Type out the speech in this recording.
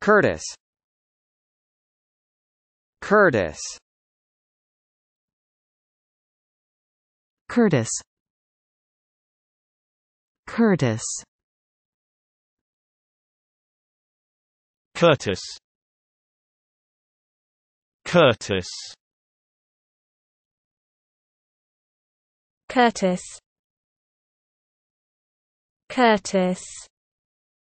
Curtis Curtis Curtis Curtis Curtis Curtis Curtis Curtis